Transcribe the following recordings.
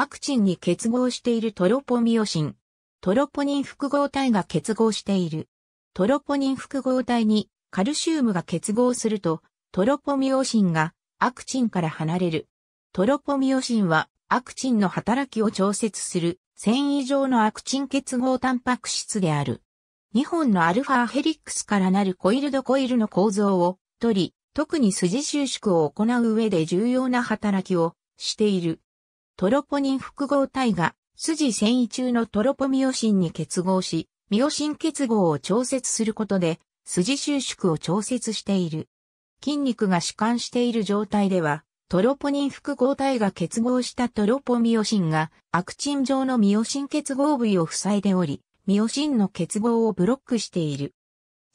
アクチンに結合しているトロポミオシン。トロポニン複合体が結合している。トロポニン複合体にカルシウムが結合すると、トロポミオシンがアクチンから離れる。トロポミオシンはアクチンの働きを調節する繊維状のアクチン結合タンパク質である。2本のアルファヘリックスからなるコイルドコイルの構造を取り、特に筋収縮を行う上で重要な働きをしている。トロポニン複合体が、筋繊維中のトロポミオシンに結合し、ミオシン結合を調節することで、筋収縮を調節している。筋肉が弛緩している状態では、トロポニン複合体が結合したトロポミオシンが、アクチン状のミオシン結合部位を塞いでおり、ミオシンの結合をブロックしている。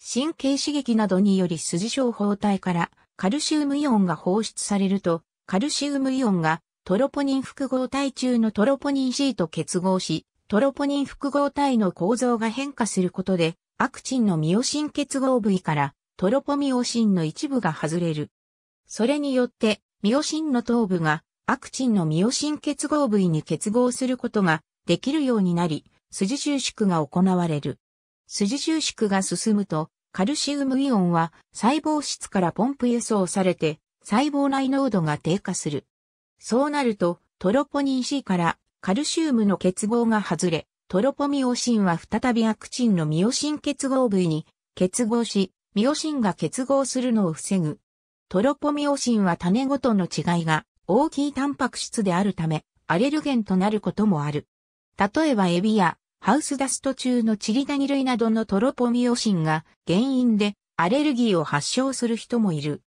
神経刺激などにより筋小胞体からカルシウムイオンが放出されると、カルシウムイオンがトロポニン複合体中のトロポニン C と結合し、トロポニン複合体の構造が変化することで、アクチンのミオシン結合部位からトロポミオシンの一部が外れる。それによって、ミオシンの頭部がアクチンのミオシン結合部位に結合することができるようになり、筋収縮が行われる。筋収縮が進むと、カルシウムイオンは細胞質からポンプ輸送されて、細胞内濃度が低下する。そうなると、トロポニン C からカルシウムの結合が外れ、トロポミオシンは再びアクチンのミオシン結合部位に結合し、ミオシンが結合するのを防ぐ。トロポミオシンは種ごとの違いが大きいタンパク質であるため、アレルゲンとなることもある。例えばエビやハウスダスト中のチリダニ類などのトロポミオシンが原因でアレルギーを発症する人もいる。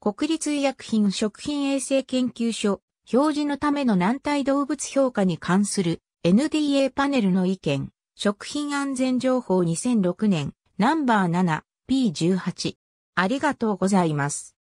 国立医薬品食品衛生研究所表示のための軟体動物評価に関する NDA パネルの意見、食品安全情報2006年ナンバー 7P18。ありがとうございます。